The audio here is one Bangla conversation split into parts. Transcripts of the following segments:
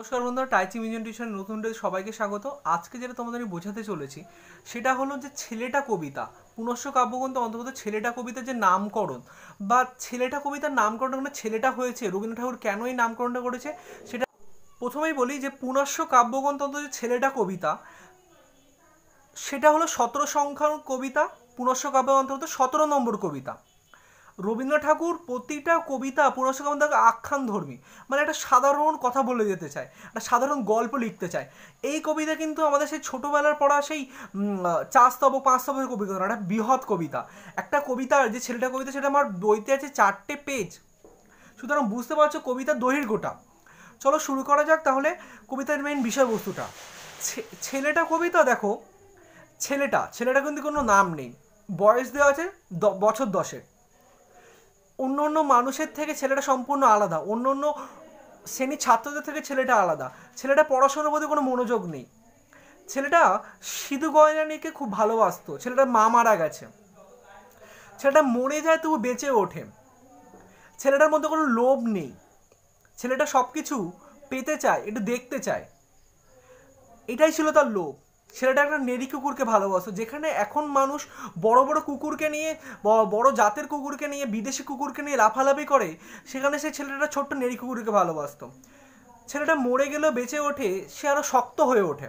নমস্কার বন্ধুরা টাইচি মিউজিয়াম টিউশনের নতুন ডে সবাইকে স্বাগত আজকে যেটা তোমাদের আমি বোঝাতে চলেছি সেটা হলো যে ছেলেটা কবিতা পুনশ্ব কাব্যগ্রন্থ অন্তর্গত ছেলেটা কবিতার যে নামকরণ বা ছেলেটা কবিতার নামকরণ মানে ছেলেটা হয়েছে রবীন্দ্রনাথ ঠাকুর কেন এই নামকরণটা করেছে সেটা প্রথমেই বলি যে পুনশ্ব কাব্যগ্রন্থ অন্তর্গত যে ছেলেটা কবিতা সেটা হলো সতেরো সংখ্যার কবিতা পুনশ্ব কাব্য অন্তর্গত সতেরো নম্বর কবিতা রবীন্দ্রনাথ ঠাকুর প্রতিটা কবিতা পুরস্কার তাকে আখ্যান ধর্মী মানে একটা সাধারণ কথা বলে যেতে চায় একটা সাধারণ গল্প লিখতে চায় এই কবিতা কিন্তু আমাদের সেই ছোটোবেলার পড়া সেই চাস্তব পাঁচতবের কবিতা একটা বৃহৎ কবিতা একটা কবিতার যে ছেলেটা কবিতা সেটা আমার বইতে আছে চারটে পেজ সুতরাং বুঝতে পারছো কবিতার গোটা চলো শুরু করা যাক তাহলে কবিতার মেইন বিষয়বস্তুটা ছেলেটা কবিতা দেখো ছেলেটা ছেলেটা কিন্তু কোনো নাম নেই বয়স দেওয়া আছে বছর দশের অন্য অন্য মানুষের থেকে ছেলেটা সম্পূর্ণ আলাদা অন্য অন্য শ্রেণীর ছাত্রদের থেকে ছেলেটা আলাদা ছেলেটা পড়াশোনার প্রতি কোনো মনোযোগ নেই ছেলেটা সিধু গয়নানিকে খুব ভালোবাসত ছেলেটার মা মারা গেছে ছেলেটা মরে যায় তবু বেঁচে ওঠে ছেলেটার মধ্যে কোনো লোভ নেই ছেলেটা সব কিছু পেতে চায় একটু দেখতে চায় এটাই ছিল তার লোভ ছেলেটা একটা নেরি কুকুরকে ভালোবাসো যেখানে এখন মানুষ বড় বড় কুকুরকে নিয়ে বড় জাতের কুকুরকে নিয়ে বিদেশি কুকুরকে নিয়ে লাফালাফি করে সেখানে সেই ছেলেটা ছোট্ট নেরি কুকুরকে ভালোবাসত ছেলেটা মরে গেলেও বেঁচে ওঠে সে আরও শক্ত হয়ে ওঠে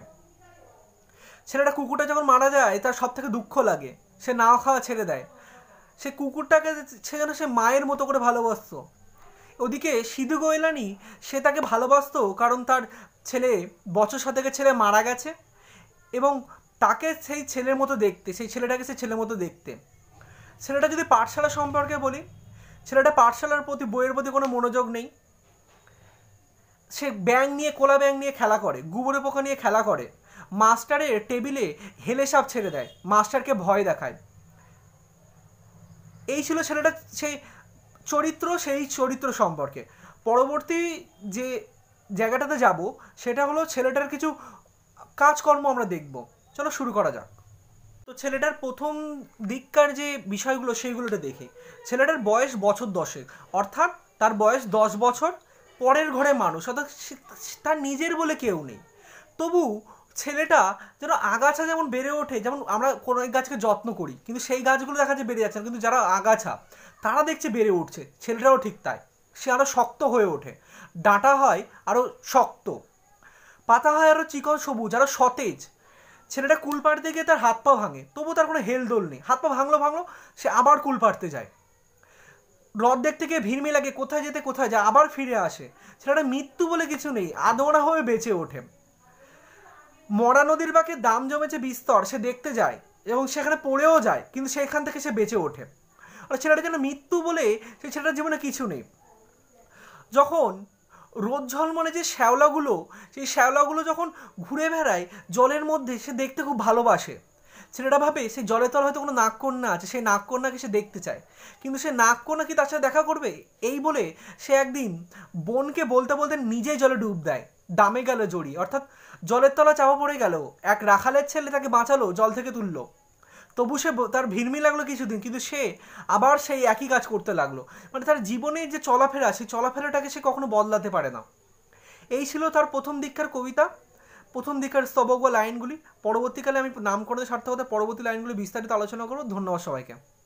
ছেলেটা কুকুরটা যখন মারা যায় তার সব থেকে দুঃখ লাগে সে না খাওয়া ছেড়ে দেয় সে কুকুরটাকে সেখানে সে মায়ের মতো করে ভালোবাসত ওদিকে সিধু গোয়েলানি সে তাকে ভালোবাসত কারণ তার ছেলে বছর সাথে ছেলে মারা গেছে এবং তাকে সেই ছেলের মতো দেখতে সেই ছেলেটাকে সেই ছেলের মতো দেখতে ছেলেটা যদি পাঠশালা সম্পর্কে বলি ছেলেটা পাঠশালার প্রতি বইয়ের প্রতি কোনো মনোযোগ নেই সে ব্যাং নিয়ে কোলা ব্যাং নিয়ে খেলা করে গুবরে পোকা নিয়ে খেলা করে মাস্টারের টেবিলে হেলে সাপ ছেড়ে দেয় মাস্টারকে ভয় দেখায় এই ছিল ছেলেটা সেই চরিত্র সেই চরিত্র সম্পর্কে পরবর্তী যে জায়গাটাতে যাব সেটা হলো ছেলেটার কিছু কাজকর্ম আমরা দেখব চলো শুরু করা যাক তো ছেলেটার প্রথম দিককার যে বিষয়গুলো সেইগুলোটা দেখে ছেলেটার বয়স বছর দশেক অর্থাৎ তার বয়স দশ বছর পরের ঘরে মানুষ অর্থাৎ তার নিজের বলে কেউ নেই তবু ছেলেটা যেন আগাছা যেমন বেড়ে ওঠে যেমন আমরা কোনো এক গাছকে যত্ন করি কিন্তু সেই গাছগুলো দেখা যাচ্ছে বেড়ে যাচ্ছে না কিন্তু যারা আগাছা তারা দেখছে বেড়ে উঠছে ছেলেটাও ঠিক তাই সে আরও শক্ত হয়ে ওঠে ডাটা হয় আরও শক্ত পাতা হয় আরও চিকন সবুজ আরও সতেজ ছেলেটা কুল পাড়তে গিয়ে তার হাত পা ভাঙে তবু তার কোনো হেলদোল নেই হাত পা ভাঙলো ভাঙলো সে আবার কুল পাড়তে যায় হ্রদ দেখতে গিয়ে ভিড়মি লাগে কোথায় যেতে কোথায় যায় আবার ফিরে আসে ছেলেটা মৃত্যু বলে কিছু নেই আদোরা হয়ে বেঁচে ওঠে মরা নদীর বাঁকে দাম জমেছে বিস্তর সে দেখতে যায় এবং সেখানে পড়েও যায় কিন্তু সেখান থেকে সে বেঁচে ওঠে আর ছেলেটা যেন মৃত্যু বলে সেই ছেলেটার জীবনে কিছু নেই যখন রোদ ঝলমলে যে শ্যাওলাগুলো সেই শ্যাওলাগুলো যখন ঘুরে বেড়ায় জলের মধ্যে সে দেখতে খুব ভালোবাসে ছেলেটা ভাবে সেই জলের তল হয়তো কোনো নাগকন্যা আছে সেই নাগকন্যাকে সে দেখতে চায় কিন্তু সে নাগকন্যা কি তার সাথে দেখা করবে এই বলে সে একদিন বোনকে বলতে বলতে নিজেই জলে ডুব দেয় দামে গেল জড়ি অর্থাৎ জলের তলা চাপা পড়ে গেল এক রাখালের ছেলে তাকে বাঁচালো জল থেকে তুললো তবু সে তার ভিড়মি লাগলো কিছুদিন কিন্তু সে আবার সেই একই কাজ করতে লাগলো মানে তার জীবনে যে চলাফেরা সেই চলাফেরাটাকে সে কখনো বদলাতে পারে না এই ছিল তার প্রথম দিককার কবিতা প্রথম দিকের স্তবক বা লাইনগুলি পরবর্তীকালে আমি নামকরণের সার্থকতা পরবর্তী লাইনগুলি বিস্তারিত আলোচনা করব ধন্যবাদ সবাইকে